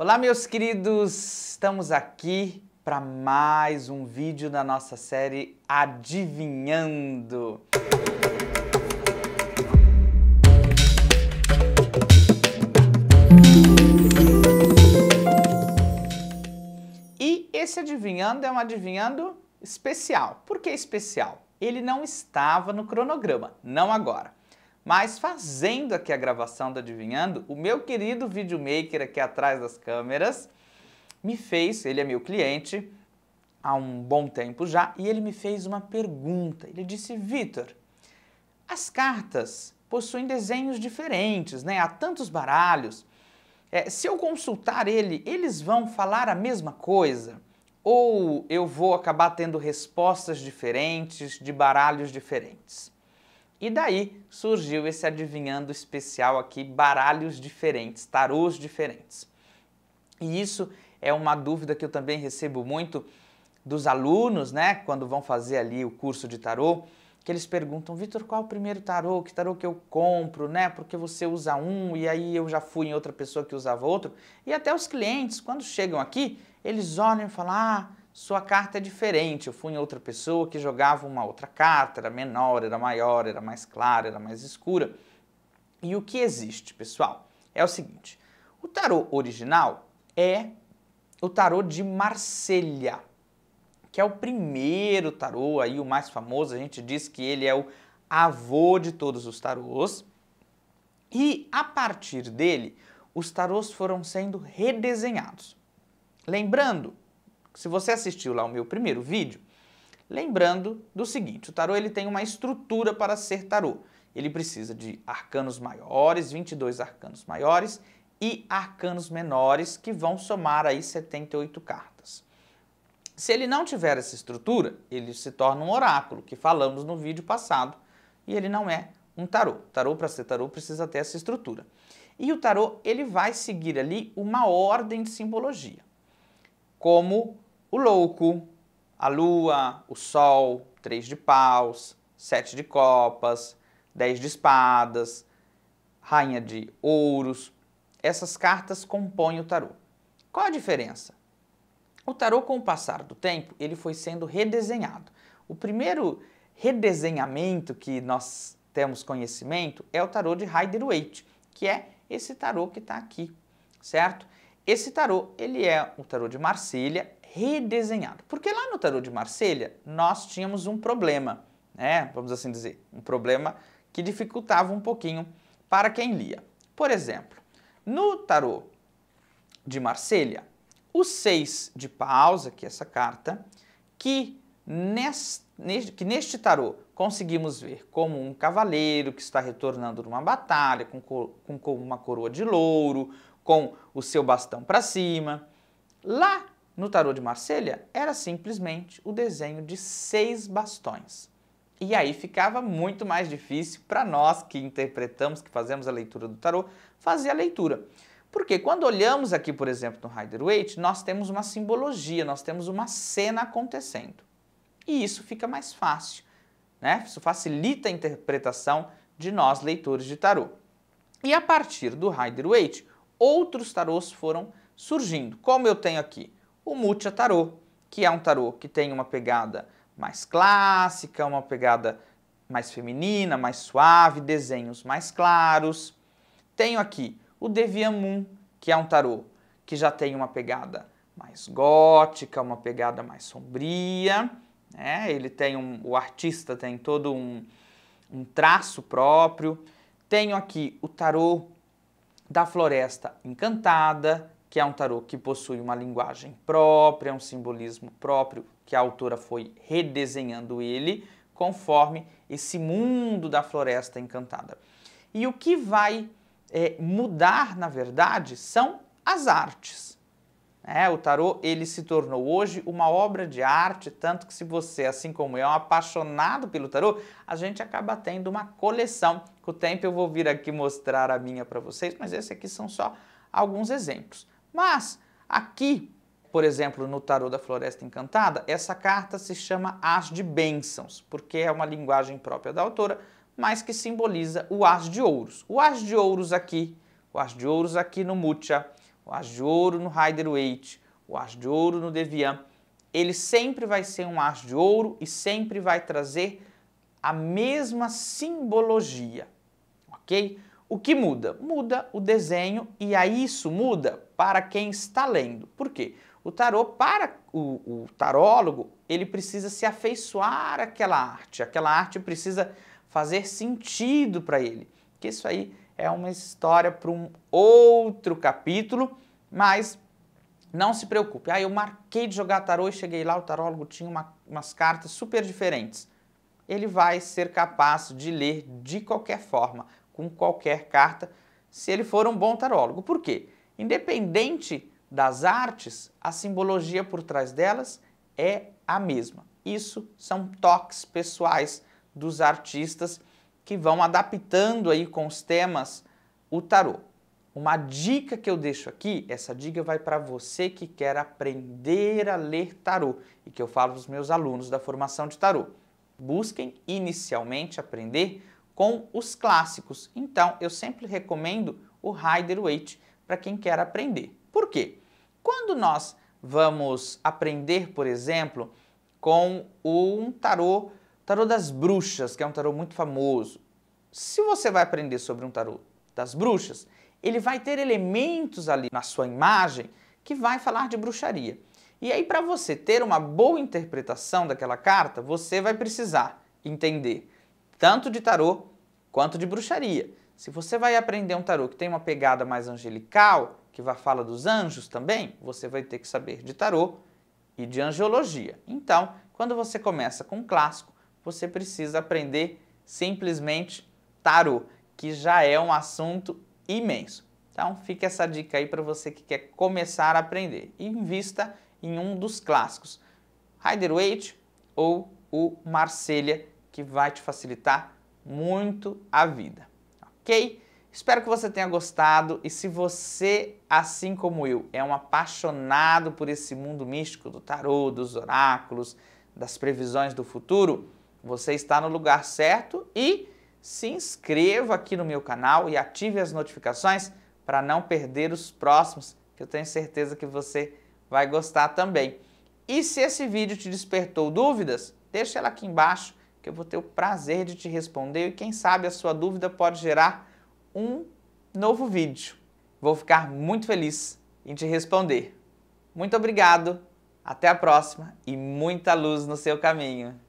Olá, meus queridos! Estamos aqui para mais um vídeo da nossa série Adivinhando. E esse Adivinhando é um Adivinhando especial. Por que especial? Ele não estava no cronograma, não agora. Mas fazendo aqui a gravação do Adivinhando, o meu querido videomaker aqui atrás das câmeras me fez, ele é meu cliente há um bom tempo já, e ele me fez uma pergunta. Ele disse: Vitor, as cartas possuem desenhos diferentes, né? Há tantos baralhos. É, se eu consultar ele, eles vão falar a mesma coisa? Ou eu vou acabar tendo respostas diferentes de baralhos diferentes? E daí surgiu esse adivinhando especial aqui, baralhos diferentes, tarôs diferentes. E isso é uma dúvida que eu também recebo muito dos alunos, né, quando vão fazer ali o curso de tarô, que eles perguntam, Vitor, qual é o primeiro tarô? Que tarô que eu compro, né? Porque você usa um e aí eu já fui em outra pessoa que usava outro. E até os clientes, quando chegam aqui, eles olham e falam, ah, sua carta é diferente. Eu fui em outra pessoa que jogava uma outra carta, era menor, era maior, era mais clara, era mais escura. E o que existe, pessoal, é o seguinte: o tarô original é o tarô de Marselha, que é o primeiro tarô aí, o mais famoso. A gente diz que ele é o avô de todos os tarôs. E a partir dele, os tarôs foram sendo redesenhados. Lembrando se você assistiu lá o meu primeiro vídeo, lembrando do seguinte, o tarô ele tem uma estrutura para ser tarô. Ele precisa de arcanos maiores, 22 arcanos maiores e arcanos menores que vão somar aí 78 cartas. Se ele não tiver essa estrutura, ele se torna um oráculo, que falamos no vídeo passado, e ele não é um tarô. Tarô para ser tarô precisa ter essa estrutura. E o tarô ele vai seguir ali uma ordem de simbologia, como o louco, a lua, o sol, três de paus, sete de copas, dez de espadas, rainha de ouros. Essas cartas compõem o tarô. Qual a diferença? O tarô, com o passar do tempo, ele foi sendo redesenhado. O primeiro redesenhamento que nós temos conhecimento é o tarô de Rider-Waite, que é esse tarô que está aqui, certo? Esse tarô, ele é o tarô de Marsília, redesenhado. Porque lá no Tarot de Marselha nós tínhamos um problema, né? Vamos assim dizer, um problema que dificultava um pouquinho para quem lia. Por exemplo, no Tarot de Marselha, o seis de paus, aqui é essa carta, que neste, que neste tarô conseguimos ver como um cavaleiro que está retornando de uma batalha com, com, com uma coroa de louro, com o seu bastão para cima. Lá no tarô de Marselha era simplesmente o desenho de seis bastões. E aí ficava muito mais difícil para nós que interpretamos, que fazemos a leitura do tarô, fazer a leitura. Porque quando olhamos aqui, por exemplo, no Rider-Waite, nós temos uma simbologia, nós temos uma cena acontecendo. E isso fica mais fácil, né? Isso facilita a interpretação de nós, leitores de tarô. E a partir do Rider-Waite, outros tarôs foram surgindo, como eu tenho aqui o Mucha tarot que é um tarô que tem uma pegada mais clássica, uma pegada mais feminina, mais suave, desenhos mais claros. Tenho aqui o Deviamun, que é um tarô que já tem uma pegada mais gótica, uma pegada mais sombria. Né? Ele tem um, o artista tem todo um, um traço próprio. Tenho aqui o tarô da Floresta Encantada, que é um tarô que possui uma linguagem própria, um simbolismo próprio, que a autora foi redesenhando ele conforme esse mundo da floresta encantada. E o que vai é, mudar, na verdade, são as artes. É, o tarô ele se tornou hoje uma obra de arte, tanto que se você, assim como eu, é um apaixonado pelo tarô, a gente acaba tendo uma coleção. Com o tempo eu vou vir aqui mostrar a minha para vocês, mas esse aqui são só alguns exemplos. Mas aqui, por exemplo, no Tarô da Floresta Encantada, essa carta se chama As de Bênçãos, porque é uma linguagem própria da autora, mas que simboliza o As de Ouros. O As de Ouros aqui, o As de Ouros aqui no Mucha, o As de Ouro no Rider-Waite, o As de Ouro no Devian, ele sempre vai ser um As de Ouro e sempre vai trazer a mesma simbologia, ok? O que muda? Muda o desenho e a isso muda para quem está lendo. Por quê? O tarô, para o, o tarólogo, ele precisa se afeiçoar àquela arte. Aquela arte precisa fazer sentido para ele. Que isso aí é uma história para um outro capítulo, mas não se preocupe. Ah, eu marquei de jogar tarô e cheguei lá, o tarólogo tinha uma, umas cartas super diferentes. Ele vai ser capaz de ler de qualquer forma, com qualquer carta, se ele for um bom tarólogo. Por quê? Independente das artes, a simbologia por trás delas é a mesma. Isso são toques pessoais dos artistas que vão adaptando aí com os temas o tarô. Uma dica que eu deixo aqui, essa dica vai para você que quer aprender a ler tarô e que eu falo para os meus alunos da formação de tarô. Busquem inicialmente aprender com os clássicos. Então, eu sempre recomendo o Rider Waite, para quem quer aprender. Por quê? Quando nós vamos aprender, por exemplo, com um tarô, tarô das bruxas, que é um tarô muito famoso. Se você vai aprender sobre um tarô das bruxas, ele vai ter elementos ali na sua imagem que vai falar de bruxaria. E aí para você ter uma boa interpretação daquela carta, você vai precisar entender tanto de tarô quanto de bruxaria. Se você vai aprender um tarô que tem uma pegada mais angelical, que vai falar dos anjos também, você vai ter que saber de tarô e de angiologia. Então, quando você começa com um clássico, você precisa aprender simplesmente tarô, que já é um assunto imenso. Então, fica essa dica aí para você que quer começar a aprender. Invista em um dos clássicos, Rider-Waite ou o Marselha, que vai te facilitar muito a vida ok? Espero que você tenha gostado e se você, assim como eu, é um apaixonado por esse mundo místico do tarô, dos oráculos, das previsões do futuro, você está no lugar certo e se inscreva aqui no meu canal e ative as notificações para não perder os próximos, que eu tenho certeza que você vai gostar também. E se esse vídeo te despertou dúvidas, deixa ela aqui embaixo que eu vou ter o prazer de te responder e quem sabe a sua dúvida pode gerar um novo vídeo. Vou ficar muito feliz em te responder. Muito obrigado, até a próxima e muita luz no seu caminho.